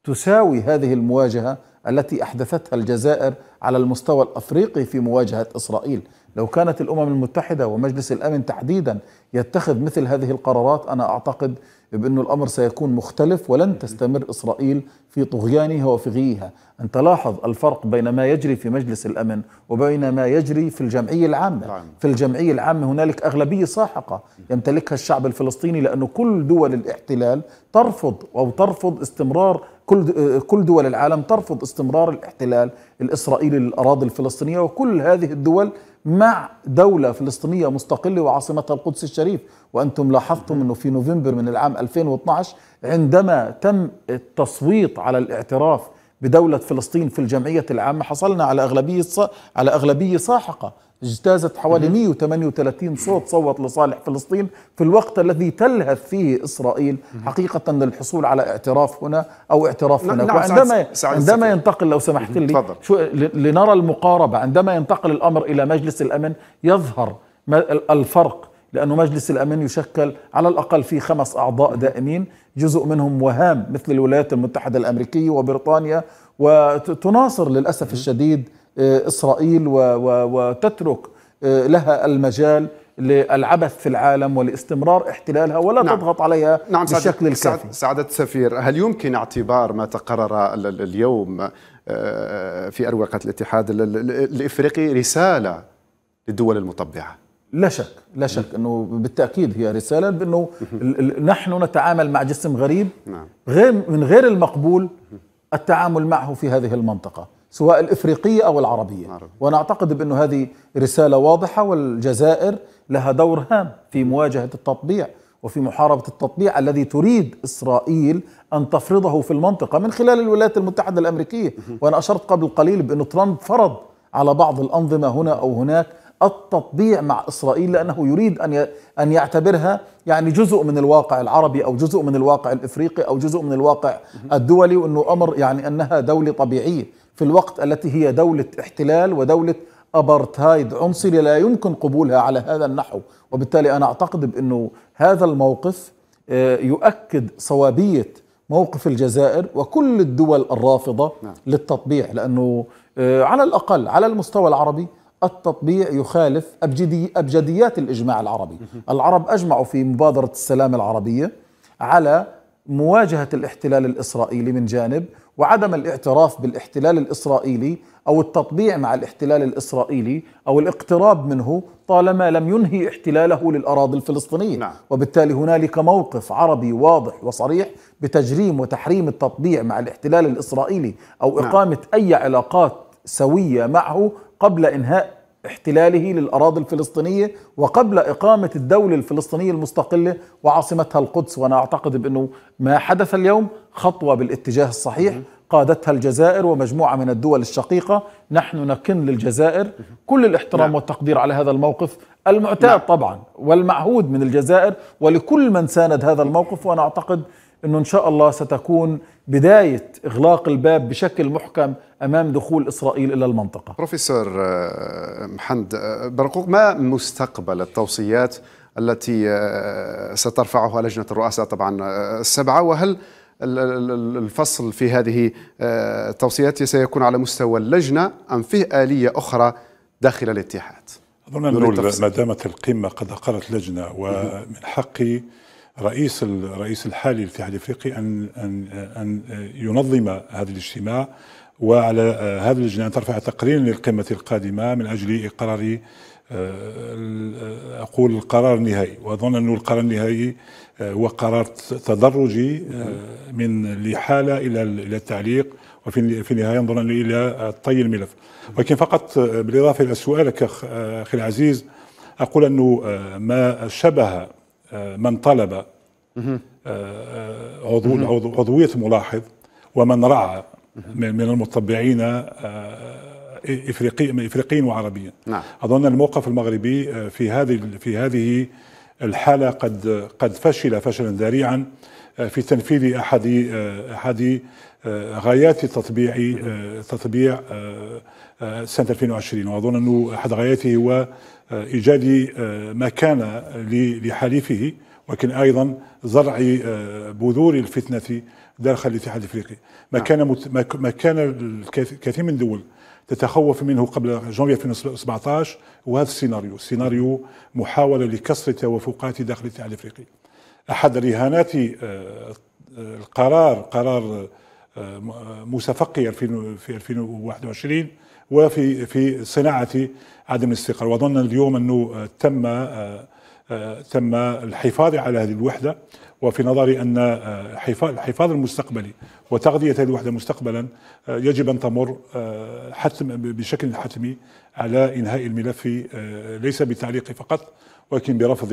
تساوي هذه المواجهه التي احدثتها الجزائر على المستوى الافريقي في مواجهه اسرائيل، لو كانت الامم المتحده ومجلس الامن تحديدا يتخذ مثل هذه القرارات انا اعتقد بأنه الأمر سيكون مختلف ولن تستمر إسرائيل في طغيانها وفغيها أن تلاحظ الفرق بين ما يجري في مجلس الأمن وبين ما يجري في الجمعية العامة نعم. في الجمعية العامة هنالك أغلبية ساحقة يمتلكها الشعب الفلسطيني لأن كل دول الاحتلال ترفض أو ترفض استمرار كل آه، كل دول العالم ترفض استمرار الاحتلال الاسرائيلي للاراضي الفلسطينيه وكل هذه الدول مع دوله فلسطينيه مستقله وعاصمتها القدس الشريف وانتم لاحظتم انه في نوفمبر من العام 2012 عندما تم التصويت على الاعتراف بدولة فلسطين في الجمعية العامة حصلنا على أغلبية على أغلبية ساحقة اجتازت حوالي 138 صوت صوت لصالح فلسطين في الوقت الذي تلهث فيه إسرائيل حقيقة للحصول على اعتراف هنا أو اعتراف هناك نعم، وعندما عندما ينتقل لو سمحت لي شو لنرى المقاربة عندما ينتقل الأمر إلى مجلس الأمن يظهر الفرق لأن مجلس الأمن يشكل على الأقل فيه خمس أعضاء دائمين جزء منهم وهام مثل الولايات المتحدة الأمريكية وبريطانيا وتناصر للأسف الشديد آه، إسرائيل وتترك آه، لها المجال للعبث في العالم ولاستمرار احتلالها ولا نعم. تضغط عليها نعم بالشكل الكافي سعادة السفير هل يمكن اعتبار ما تقرر اليوم آه، في أروقة الاتحاد الإفريقي رسالة للدول المطبعة لا شك لا شك انه بالتاكيد هي رساله بانه نحن نتعامل مع جسم غريب نعم. غير من غير المقبول التعامل معه في هذه المنطقه سواء الافريقيه او العربيه نعم. وانا اعتقد بانه هذه رساله واضحه والجزائر لها دور هام في مواجهه التطبيع وفي محاربة التطبيع الذي تريد إسرائيل أن تفرضه في المنطقة من خلال الولايات المتحدة الأمريكية وأنا أشرت قبل قليل بأن ترامب فرض على بعض الأنظمة هنا أو هناك التطبيع مع إسرائيل لأنه يريد أن أن يعتبرها يعني جزء من الواقع العربي أو جزء من الواقع الإفريقي أو جزء من الواقع الدولي وأنه أمر يعني أنها دولة طبيعية في الوقت التي هي دولة احتلال ودولة أبرتهايد عنصري لا يمكن قبولها على هذا النحو وبالتالي أنا أعتقد بأنه هذا الموقف آه، يؤكد صوابية موقف الجزائر وكل الدول الرافضة نعم. للتطبيع لأنه آه، على الأقل على المستوى العربي التطبيع يخالف أبجدي أبجديات الإجماع العربي العرب أجمعوا في مبادرة السلام العربية على مواجهة الاحتلال الإسرائيلي من جانب وعدم الاعتراف بالاحتلال الإسرائيلي أو التطبيع مع الاحتلال الإسرائيلي أو الاقتراب منه طالما لم ينهي احتلاله للأراضي الفلسطينية نعم. وبالتالي هنالك موقف عربي واضح وصريح بتجريم وتحريم التطبيع مع الاحتلال الإسرائيلي أو نعم. إقامة أي علاقات سوية معه قبل إنهاء احتلاله للأراضي الفلسطينية وقبل إقامة الدولة الفلسطينية المستقلة وعاصمتها القدس وأنا أعتقد بأنه ما حدث اليوم خطوة بالاتجاه الصحيح قادتها الجزائر ومجموعة من الدول الشقيقة نحن نكن للجزائر كل الاحترام نعم. والتقدير على هذا الموقف المعتاد نعم. طبعا والمعهود من الجزائر ولكل من ساند هذا الموقف وأنا أعتقد أنه إن شاء الله ستكون بداية إغلاق الباب بشكل محكم امام دخول اسرائيل الى المنطقه. بروفيسور آه، محمد آه، برقوق ما مستقبل التوصيات التي آه، سترفعها لجنه الرؤساء طبعا السبعه وهل الفصل في هذه التوصيات سيكون على مستوى اللجنه ام فيه اليه اخرى داخل الاتحاد؟ اظن انه ما دامت القمه قد اقرت لجنه ومن حق رئيس الرئيس الحالي للاتحاد الافريقي ان ان ان ينظم هذا الاجتماع وعلى آه، هذا اللجنه أن ترفع تقرير للقمة القادمة من أجل إقرار آه، آه، أقول القرار النهائي وأظن أن القرار النهائي هو قرار تدرجي من الإحالة إلى التعليق وفي النهايه نظرا الى طي الملف ولكن فقط بالاضافه الى سؤالك اخي العزيز اقول انه ما شبه من طلب عضو عضويه ملاحظ ومن رعى من المطبعين آه، افريقي افريقيين وعربيين نعم. اظن الموقف المغربي آه، في هذه في هذه الحاله قد قد فشل فشلا ذريعا آه، في تنفيذ احد احد غايات التطبيع تطبيع سنه 2020 واظن انه احد غاياته هو ايجاد مكانه لحليفه ولكن ايضا زرع بذور الفتنه داخل الاتحاد الافريقي ما نعم. كان مت... ما... كان الكثير من الدول تتخوف منه قبل جانفي 2017 وهذا السيناريو سيناريو محاوله لكسر التوافقات داخل الاتحاد الافريقي احد رهانات آه، آه، القرار قرار آه، موسى فقي في 2021 وفي في صناعه عدم الاستقرار واظن اليوم انه تم آه، تم الحفاظ على هذه الوحده وفي نظري ان آه، الحفاظ المستقبلي وتغذيه هذه الوحده مستقبلا آه، يجب ان تمر حتم بشكل حتمي على انهاء الملف ليس بالتعليق فقط ولكن برفض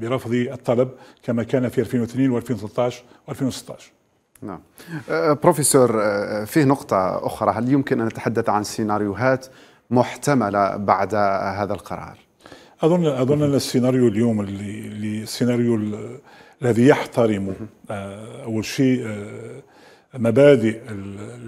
برفض الطلب كما كان في 2002 و2013 و2016 نعم بروفيسور فيه نقطة أخرى هل يمكن أن نتحدث عن سيناريوهات محتملة بعد هذا القرار؟ اظن اظن ان السيناريو اليوم اللي, اللي السيناريو الذي يحترم آه، اول شيء آه، مبادئ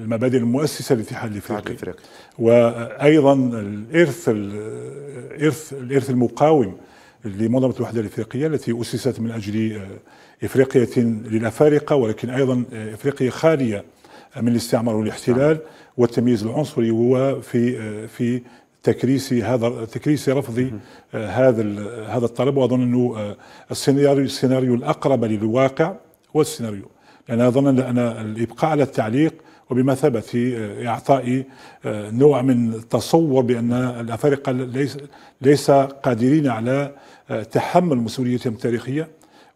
المبادئ المؤسسه للاتحاد الافريقي وايضا الارث الارث الارث المقاوم لمنظمه الوحده الافريقيه التي اسست من اجل آه، افريقيه للافارقه ولكن ايضا افريقيه خاليه من الاستعمار والاحتلال نعم. والتمييز العنصري هو في في تكريسي هذا تكريسي رفضي آه، هذا هذا الطلب واظن انه آه، السيناريو السيناريو الاقرب للواقع هو السيناريو لان اظن ان الابقاء على التعليق وبما ثبت في آه، اعطاء نوع من التصور بان الافارقه ليس ليس قادرين على تحمل مسؤوليتهم التاريخيه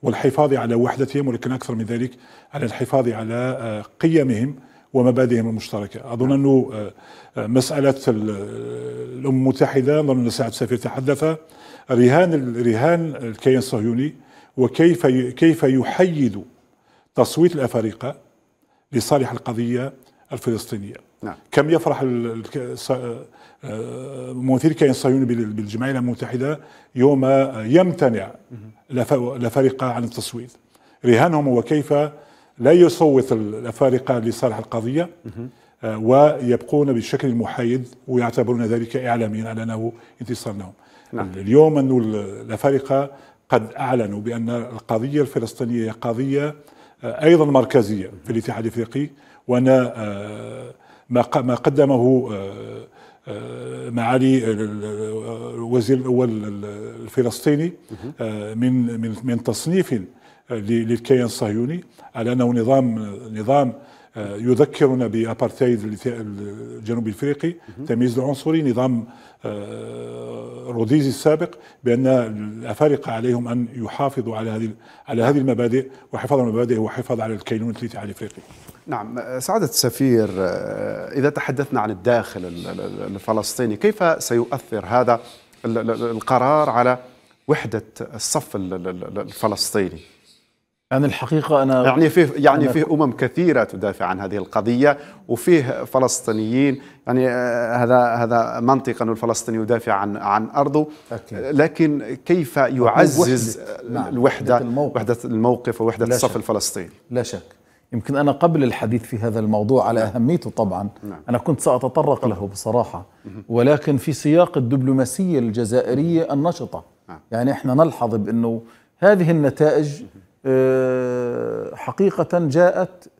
والحفاظ على وحدتهم ولكن اكثر من ذلك على الحفاظ على قيمهم ومبادئهم المشتركه، اظن انه آه، آه، مساله آه، الامم المتحده اظن سعد السفير تحدث رهان رهان الكيان الصهيوني وكيف كيف يحيد تصويت الافارقه لصالح القضيه الفلسطينيه. نعم. كم يفرح ممثل الكيان الصهيوني بالجمعيه المتحده يوم يمتنع الافارقه عن التصويت. رهانهم وكيف لا يصوت الافارقه لصالح القضيه آه، ويبقون بشكل محايد ويعتبرون ذلك اعلاميا على انه انتصار لهم. نعم. اليوم انه الافارقه قد اعلنوا بان القضيه الفلسطينيه هي قضيه آه، ايضا مركزيه في الاتحاد الافريقي وان آه، ما قدمه معالي الوزير الاول الفلسطيني من من من تصنيف للكيان الصهيوني على انه نظام نظام آه، يذكرنا بابارتايد الجنوب الافريقي التمييز العنصري نظام آه، روديزي السابق بان الافارقه عليهم ان يحافظوا على هذه على هذه المبادئ وحفاظ على المبادئ هو حفاظ على الكينون على الافريقي. نعم سعادة السفير آه، إذا تحدثنا عن الداخل الفلسطيني كيف سيؤثر هذا القرار على وحدة الصف الفلسطيني؟ يعني الحقيقة أنا يعني فيه يعني أنا فيه أمم كثيرة تدافع عن هذه القضية وفيه فلسطينيين يعني آه، هذا هذا منطق أن الفلسطيني يدافع عن عن أرضه أكيد. لكن كيف يعزز وحدة نعم، الوحدة الموقف. وحدة الموقف ووحدة الصف الفلسطيني لا شك يمكن أنا قبل الحديث في هذا الموضوع على نعم. أهميته طبعا نعم. أنا كنت سأتطرق له بصراحة ولكن في سياق الدبلوماسية الجزائرية النشطة نعم. يعني إحنا نلحظ بأنه هذه النتائج آه، حقيقة جاءت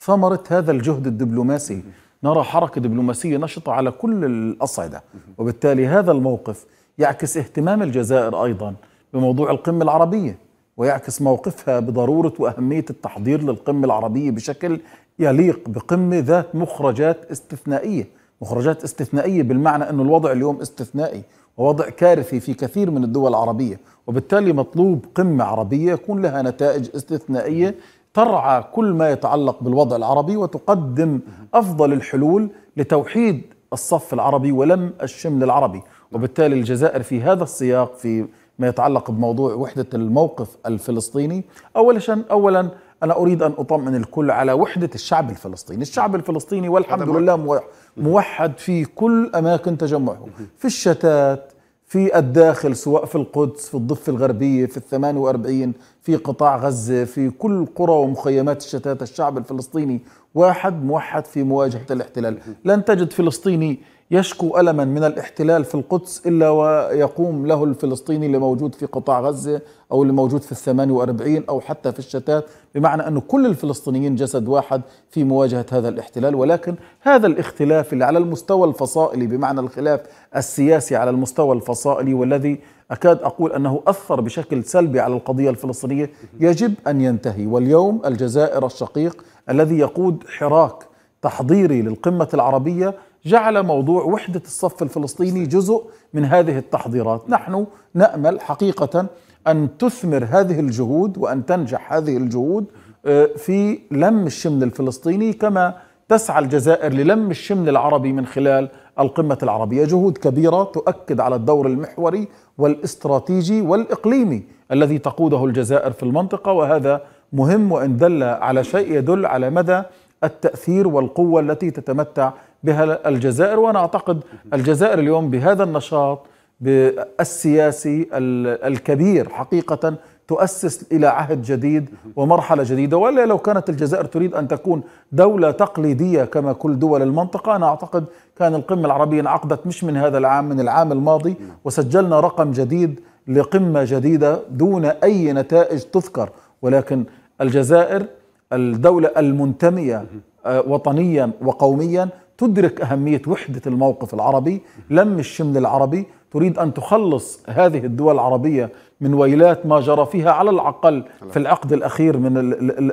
ثمرة هذا الجهد الدبلوماسي نرى حركة دبلوماسية نشطة على كل الأصعدة وبالتالي هذا الموقف يعكس اهتمام الجزائر أيضا بموضوع القمة العربية ويعكس موقفها بضرورة وأهمية التحضير للقمة العربية بشكل يليق بقمة ذات مخرجات استثنائية مخرجات استثنائية بالمعنى أن الوضع اليوم استثنائي ووضع كارثي في كثير من الدول العربية وبالتالي مطلوب قمة عربية يكون لها نتائج استثنائية ترعى كل ما يتعلق بالوضع العربي وتقدم أفضل الحلول لتوحيد الصف العربي ولم الشمل العربي وبالتالي الجزائر في هذا السياق في ما يتعلق بموضوع وحدة الموقف الفلسطيني أولا أولا أنا أريد أن أطمئن الكل على وحدة الشعب الفلسطيني الشعب الفلسطيني والحمد لله موحد في كل أماكن تجمعه في الشتات في الداخل سواء في القدس في الضفة الغربية في الثمان وأربعين في قطاع غزة في كل قرى ومخيمات الشتات الشعب الفلسطيني واحد موحد في مواجهة الاحتلال لن تجد فلسطيني يشكو ألما من الاحتلال في القدس إلا ويقوم له الفلسطيني اللي موجود في قطاع غزة أو اللي موجود في الثمانية وأربعين أو حتى في الشتات بمعنى أنه كل الفلسطينيين جسد واحد في مواجهة هذا الاحتلال ولكن هذا الاختلاف اللي على المستوى الفصائلي بمعنى الخلاف السياسي على المستوى الفصائلي والذي أكاد أقول أنه أثر بشكل سلبي على القضية الفلسطينية يجب أن ينتهي واليوم الجزائر الشقيق الذي يقود حراك تحضيري للقمة العربية جعل موضوع وحدة الصف الفلسطيني جزء من هذه التحضيرات نحن نأمل حقيقة أن تثمر هذه الجهود وأن تنجح هذه الجهود آه، في لم الشمل الفلسطيني كما تسعى الجزائر للم الشمل العربي من خلال القمة العربية جهود كبيرة تؤكد على الدور المحوري والاستراتيجي والإقليمي الذي تقوده الجزائر في المنطقة وهذا مهم وإن دل على شيء يدل على مدى التأثير والقوة التي تتمتع بها الجزائر وأنا أعتقد الجزائر اليوم بهذا النشاط السياسي الكبير حقيقة تؤسس إلى عهد جديد ومرحلة جديدة ولا لو كانت الجزائر تريد أن تكون دولة تقليدية كما كل دول المنطقة أنا أعتقد كان القمة العربية انعقدت مش من هذا العام من العام الماضي وسجلنا رقم جديد لقمة جديدة دون أي نتائج تذكر ولكن الجزائر الدولة المنتمية آه، وطنيا وقوميا تدرك أهمية وحدة الموقف العربي لم الشمل العربي تريد أن تخلص هذه الدول العربية من ويلات ما جرى فيها على الأقل نعم. في العقد الأخير من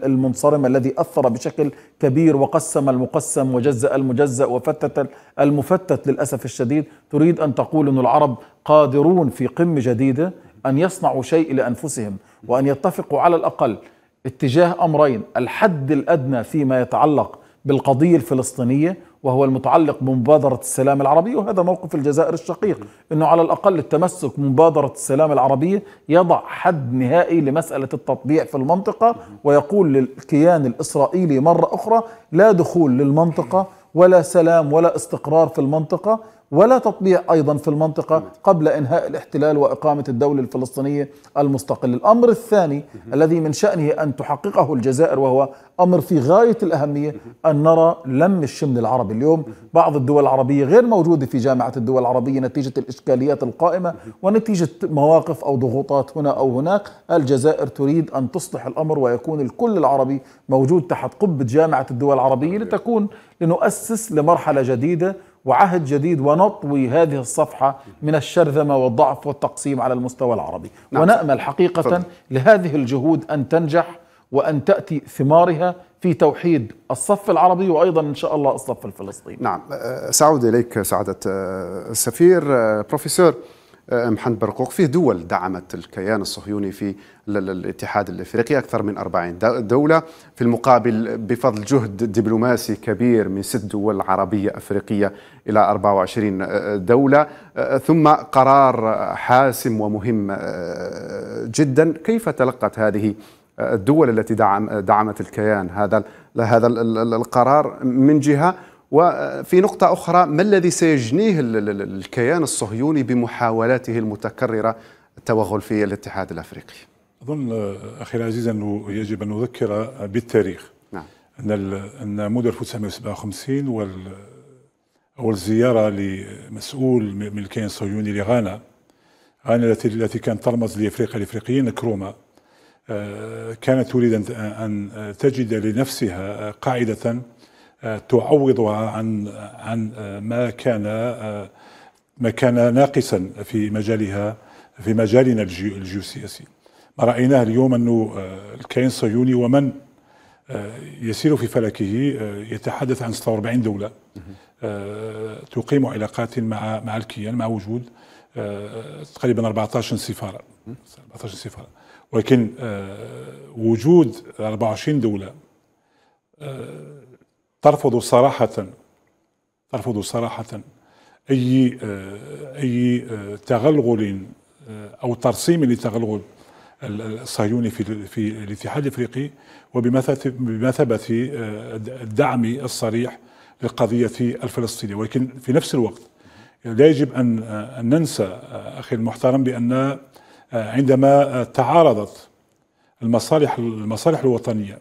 المنصرم الذي أثر بشكل كبير وقسم المقسم وجزأ المجزأ وفتت المفتت للأسف الشديد تريد أن تقول أن العرب قادرون في قمة جديدة أن يصنعوا شيء لأنفسهم وأن يتفقوا على الأقل اتجاه أمرين الحد الأدنى فيما يتعلق بالقضية الفلسطينية وهو المتعلق بمبادرة السلام العربية وهذا موقف الجزائر الشقيق أنه على الأقل التمسك بمبادرة السلام العربية يضع حد نهائي لمسألة التطبيع في المنطقة ويقول للكيان الإسرائيلي مرة أخرى لا دخول للمنطقة ولا سلام ولا استقرار في المنطقة ولا تطبيع أيضا في المنطقة نعم. قبل إنهاء الاحتلال وإقامة الدولة الفلسطينية المستقلة الأمر الثاني الذي من شأنه أن تحققه الجزائر وهو أمر في غاية الأهمية أن نرى لم الشمل العربي اليوم بعض الدول العربية غير موجودة في جامعة الدول العربية نتيجة الإشكاليات القائمة ونتيجة مواقف أو ضغوطات هنا أو هناك الجزائر تريد أن تصلح الأمر ويكون الكل العربي موجود تحت قبة جامعة الدول العربية لتكون لنؤسس لمرحلة جديدة وعهد جديد ونطوي هذه الصفحة من الشرذمة والضعف والتقسيم على المستوى العربي نعم. ونأمل حقيقة فضل. لهذه الجهود أن تنجح وأن تأتي ثمارها في توحيد الصف العربي وأيضا إن شاء الله الصف الفلسطيني نعم أه، سأعود إليك سعادة أه، السفير أه، بروفيسور محمد برقوق فيه دول دعمت الكيان الصهيوني في الاتحاد الافريقي اكثر من 40 دوله في المقابل بفضل جهد دبلوماسي كبير من ست دول عربيه افريقيه الى 24 أه، دوله أه، ثم قرار حاسم ومهم أه، جدا كيف تلقت هذه الدول التي دعم دعمت الكيان هذا هذا القرار من جهه وفي نقطة أخرى ما الذي سيجنيه الكيان الصهيوني بمحاولاته المتكررة التوغل في الاتحاد الأفريقي أظن أخي العزيز أنه يجب أن نذكر بالتاريخ نعم. أن أن 1957 وال أول زيارة لمسؤول من الكيان الصهيوني لغانا غانا التي التي كانت ترمز لافريقيا الافريقيين كروما آه، كانت تريد ان تجد لنفسها قاعده تعوضها عن عن ما كان ما كان ناقصا في مجالها في مجالنا الجيوسياسي ما رايناه اليوم انه آه، الكيان الصهيوني ومن آه، يسير في فلكه آه، يتحدث عن 46 دوله تقيم علاقات مع مع الكيان مع وجود تقريبا 14 سفاره 14 سفاره ولكن وجود 24 دوله ترفض صراحة ترفض صراحة أي أي تغلغل أو ترسيم لتغلغل الصهيوني في في الاتحاد الافريقي وبمثابه الدعم الصريح للقضيه الفلسطينيه ولكن في نفس الوقت لا يجب ان ننسى اخي المحترم بان عندما تعارضت المصالح المصالح الوطنيه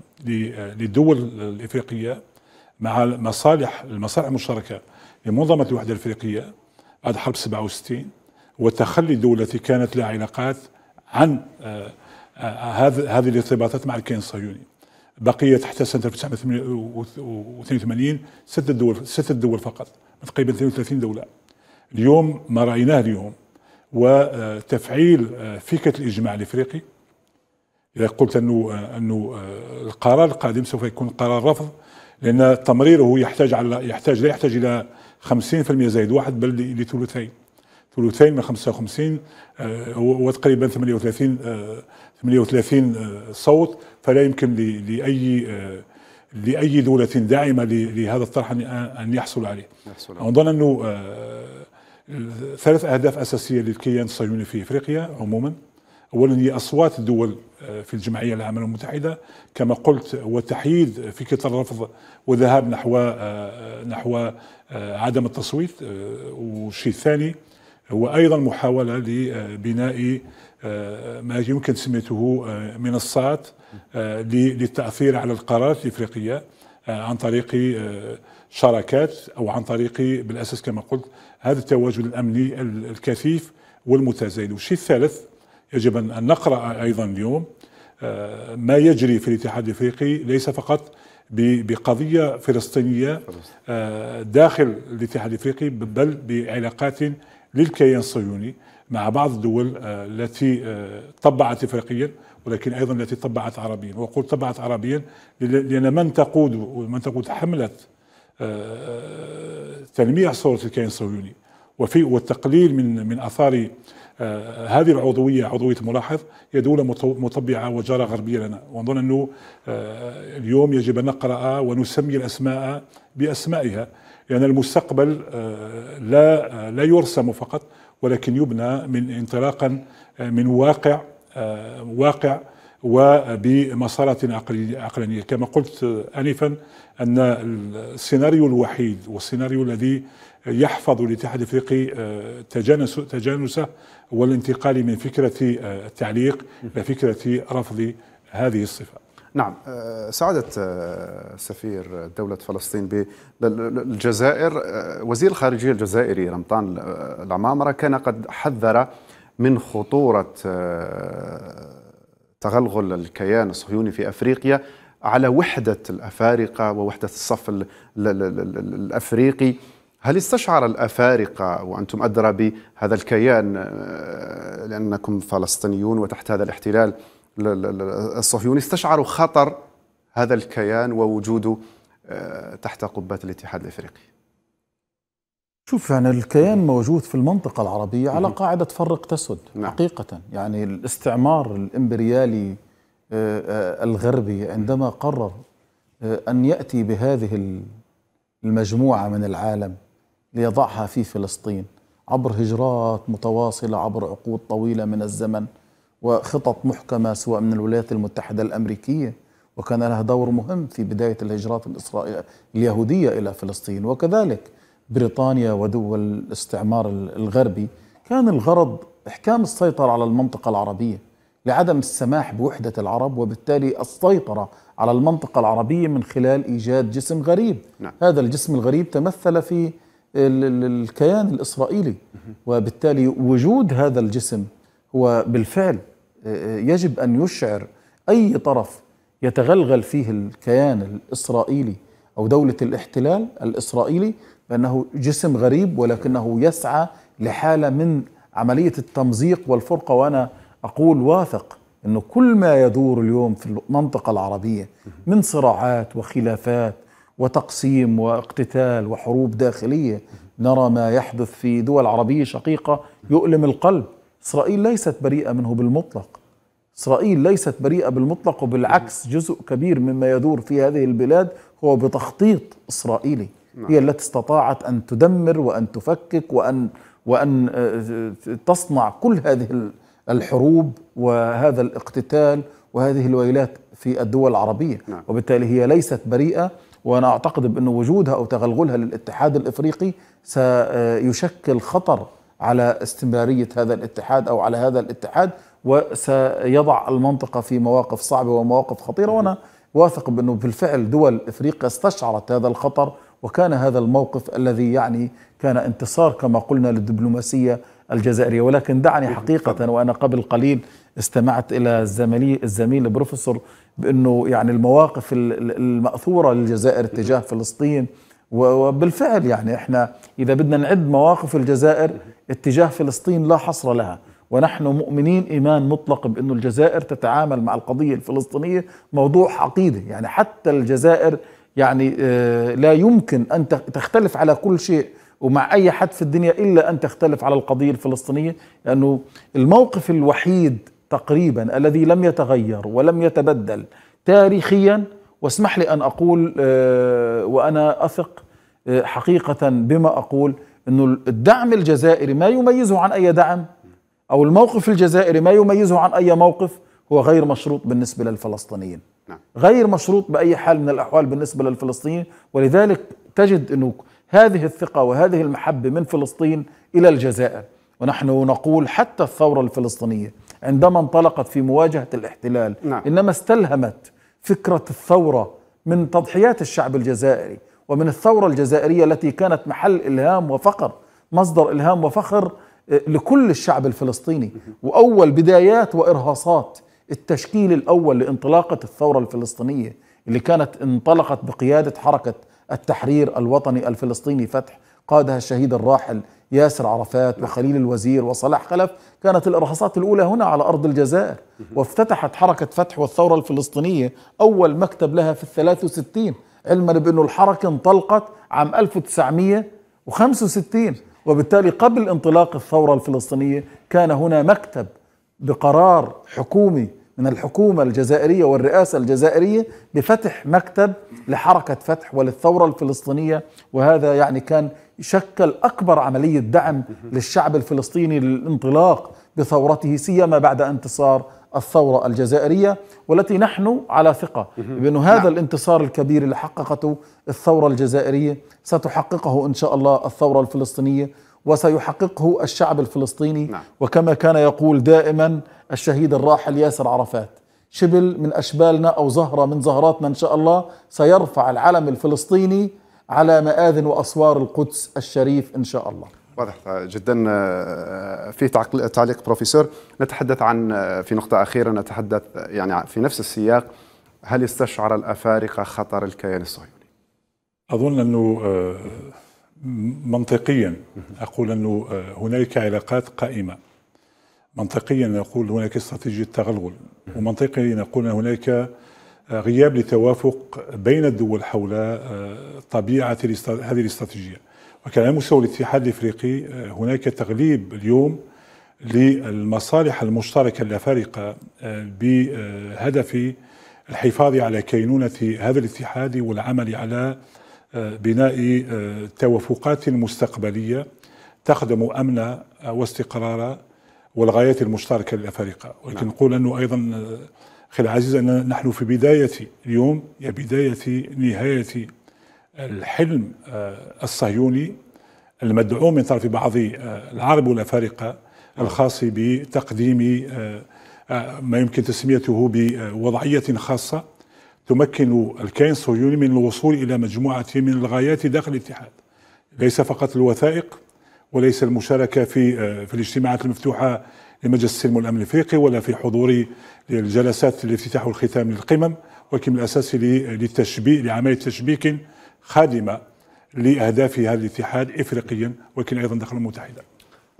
للدول الافريقيه مع المصالح المصالح المشتركه لمنظمه الوحده الافريقيه بعد حرب 67 وتخلي الدول التي كانت لها علاقات عن آه، آه، هذه الارتباطات مع الكيان الصهيوني بقيت حتى سنه 1982 ست دول ست دول فقط من تقريبا 32 دوله اليوم ما رايناه اليوم وتفعيل آه، فكره الاجماع الافريقي اذا قلت انه انه القرار القادم سوف يكون قرار رفض لان تمريره يحتاج على يحتاج لا يحتاج الى 50% زائد واحد بل لثلثين ثلثين من 55 آه، هو تقريبا 38 38 آه، آه، صوت فلا يمكن لاي لاي دولة داعمة لهذا الطرح ان يحصل عليه. يحصل اظن انه ثلاث اهداف اساسية للكيان الصهيوني في افريقيا عموما اولا هي اصوات الدول آه، في الجمعيه العامه المتحده كما قلت وتحييد فكره الرفض والذهاب نحو آه، آه، نحو عدم التصويت والشيء الثاني هو ايضا محاوله لبناء ما يمكن سميته منصات للتاثير على القرارات الافريقيه عن طريق شراكات او عن طريق بالاساس كما قلت هذا التواجد الامني الكثيف والمتزايد والشيء الثالث يجب أن نقرأ أيضا اليوم آه، ما يجري في الاتحاد الافريقي ليس فقط بقضية فلسطينية آه، داخل الاتحاد الافريقي بل بعلاقات للكيان الصهيوني مع بعض الدول آه، التي طبعت افريقيا ولكن ايضا التي طبعت عربيا واقول طبعت عربيا لان من تقود ومن تقود حمله تلميع صوره الكيان الصهيوني وفي والتقليل من من اثار آه، هذه العضويه عضويه ملاحظ هي دوله مطبعه وجاره غربيه لنا ونظن انه آه، اليوم يجب ان نقرا ونسمي الاسماء باسمائها لان يعني المستقبل آه، لا لا يرسم فقط ولكن يبنى من انطلاقا من واقع واقع وبمسارات عقلانيه كما قلت انفا ان السيناريو الوحيد والسيناريو الذي يحفظ الاتحاد الافريقي آه، تجانس تجانسه والانتقال من فكره آه، التعليق لفكره رفض هذه الصفه. نعم آه، سعادة سفير دولة فلسطين بالجزائر وزير الخارجية الجزائري رمضان العمامرة كان قد حذر من خطورة تغلغل الكيان الصهيوني في أفريقيا على وحدة الأفارقة ووحدة الصف الأفريقي هل استشعر الافارقه وانتم ادرى بهذا الكيان آه، لانكم فلسطينيون وتحت هذا الاحتلال الصهيوني استشعروا خطر هذا الكيان ووجوده آه، تحت قبه الاتحاد الافريقي؟ شوف يعني الكيان موجود في المنطقة العربية على قاعدة فرق تسد نعم. حقيقة يعني الاستعمار الإمبريالي آه، الغربي عندما قرر أن يأتي بهذه المجموعة من العالم ليضعها في فلسطين عبر هجرات متواصلة عبر عقود طويلة من الزمن وخطط محكمة سواء من الولايات المتحدة الأمريكية وكان لها دور مهم في بداية الهجرات الإسرائيلية اليهودية إلى فلسطين وكذلك بريطانيا ودول الاستعمار الغربي كان الغرض إحكام السيطرة على المنطقة العربية لعدم السماح بوحدة العرب وبالتالي السيطرة على المنطقة العربية من خلال إيجاد جسم غريب نعم. هذا الجسم الغريب تمثل في الكيان الإسرائيلي وبالتالي وجود هذا الجسم هو بالفعل آه، آه، يجب أن يشعر أي طرف يتغلغل فيه الكيان الإسرائيلي أو دولة الاحتلال الإسرائيلي بأنه جسم غريب ولكنه يسعى لحالة من عملية التمزيق والفرقة وأنا أقول واثق أنه كل ما يدور اليوم في المنطقة العربية من صراعات وخلافات وتقسيم واقتتال وحروب داخليه نرى ما يحدث في دول عربيه شقيقه يؤلم القلب اسرائيل ليست بريئه منه بالمطلق اسرائيل ليست بريئه بالمطلق وبالعكس جزء كبير مما يدور في هذه البلاد هو بتخطيط اسرائيلي نعم. هي التي استطاعت ان تدمر وان تفكك وان وان آه، تصنع كل هذه الحروب وهذا الاقتتال وهذه الويلات في الدول العربيه نعم. وبالتالي هي ليست بريئه وانا اعتقد بانه وجودها او تغلغلها للاتحاد الافريقي سيشكل خطر على استمراريه هذا الاتحاد او على هذا الاتحاد وسيضع المنطقه في مواقف صعبه ومواقف خطيره وانا واثق بانه بالفعل دول افريقيا استشعرت هذا الخطر وكان هذا الموقف الذي يعني كان انتصار كما قلنا للدبلوماسيه الجزائريه ولكن دعني حقيقه وانا قبل قليل استمعت الى الزميل البروفيسور بانه يعني المواقف الماثوره للجزائر اتجاه فلسطين وبالفعل يعني احنا اذا بدنا نعد مواقف الجزائر اتجاه فلسطين لا حصر لها ونحن مؤمنين ايمان مطلق بانه الجزائر تتعامل مع القضيه الفلسطينيه موضوع عقيده يعني حتى الجزائر يعني آه، لا يمكن ان تختلف على كل شيء ومع اي حد في الدنيا الا ان تختلف على القضيه الفلسطينيه لانه يعني الموقف الوحيد تقريبا الذي لم يتغير ولم يتبدل تاريخيا واسمح لي ان اقول آه، وانا اثق آه، حقيقه بما اقول انه الدعم الجزائري ما يميزه عن اي دعم او الموقف الجزائري ما يميزه عن اي موقف هو غير مشروط بالنسبه للفلسطينيين نعم. غير مشروط باي حال من الاحوال بالنسبه للفلسطينيين ولذلك تجد انه هذه الثقه وهذه المحبه من فلسطين الى الجزائر ونحن نقول حتى الثوره الفلسطينيه عندما انطلقت في مواجهة الاحتلال نعم. إنما استلهمت فكرة الثورة من تضحيات الشعب الجزائري ومن الثورة الجزائرية التي كانت محل إلهام وفقر مصدر إلهام وفخر آه، لكل الشعب الفلسطيني وأول بدايات وإرهاصات التشكيل الأول لانطلاقة الثورة الفلسطينية اللي كانت انطلقت بقيادة حركة التحرير الوطني الفلسطيني فتح قادها الشهيد الراحل ياسر عرفات نعم. وخليل الوزير وصلاح خلف كانت الإرهاصات الأولى هنا على أرض الجزائر وافتتحت حركة فتح والثورة الفلسطينية أول مكتب لها في الثلاث وستين علما بأنه الحركة انطلقت عام 1965 وبالتالي قبل انطلاق الثورة الفلسطينية كان هنا مكتب بقرار حكومي من الحكومة الجزائرية والرئاسة الجزائرية بفتح مكتب لحركة فتح وللثورة الفلسطينية وهذا يعني كان شكل أكبر عملية دعم للشعب الفلسطيني للانطلاق بثورته سيما بعد انتصار الثورة الجزائرية والتي نحن على ثقة بأن هذا نعم. الانتصار الكبير اللي حققته الثورة الجزائرية ستحققه إن شاء الله الثورة الفلسطينية وسيحققه الشعب الفلسطيني نعم. وكما كان يقول دائما الشهيد الراحل ياسر عرفات شبل من أشبالنا أو زهرة من زهراتنا إن شاء الله سيرفع العلم الفلسطيني على مآذن وأسوار القدس الشريف إن شاء الله واضح جدا آه، آه، في تعليق بروفيسور نتحدث عن آه، في نقطة أخيرة نتحدث يعني في نفس السياق هل استشعر الأفارقة خطر الكيان الصهيوني؟ أظن أنه منطقيا أقول أنه هنالك علاقات قائمة منطقيا نقول هناك استراتيجية تغلغل ومنطقيا نقول أن هناك غياب لتوافق بين الدول حول آه، طبيعة هذه الاستراتيجية وكان على مستوى الاتحاد الافريقي آه، هناك تغليب اليوم للمصالح المشتركة الأفارقة آه، بهدف الحفاظ على كينونة هذا الاتحاد والعمل على بناء توافقات مستقبلية تخدم أمن واستقرار والغايات المشتركة للأفارقة ولكن نعم. نقول أنه أيضا أخي العزيز أن نحن في بداية اليوم هي بداية نهاية الحلم آه، الصهيوني المدعوم من طرف بعض آه، العرب والأفارقة نعم. الخاص بتقديم آه، ما يمكن تسميته بوضعية خاصة تمكن الكيان الصهيوني من الوصول إلى مجموعة من الغايات داخل الاتحاد ليس فقط الوثائق وليس المشاركة في آه، في الاجتماعات المفتوحة لمجلس السلم والأمن الأفريقي ولا في حضور الجلسات الافتتاح والختام للقمم ولكن الأساس للتشبيك لعملية تشبيك خادمة لأهداف هذا الاتحاد إفريقيا ولكن أيضا داخل المتحدة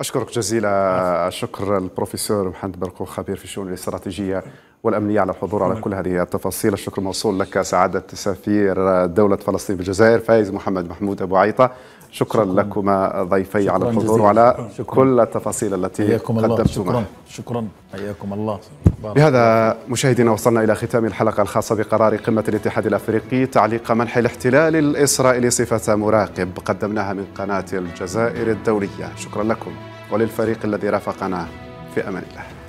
أشكرك جزيل الشكر البروفيسور محمد برقو خبير في الشؤون الاستراتيجية والأمنية على الحضور على كل هذه التفاصيل الشكر موصول لك سعادة سفير دولة فلسطين بالجزائر فايز محمد محمود أبو عيطة شكرا, شكرا لكما ضيفي على الحضور وعلى كل التفاصيل التي قدمتمها شكرا شكرا حياكم الله بارك بهذا مشاهدينا وصلنا إلى ختام الحلقة الخاصة بقرار قمة الاتحاد الأفريقي تعليق منح الاحتلال الإسرائيلي صفة مراقب قدمناها من قناة الجزائر الدولية شكرا لكم وللفريق الذي رافقنا في أمان الله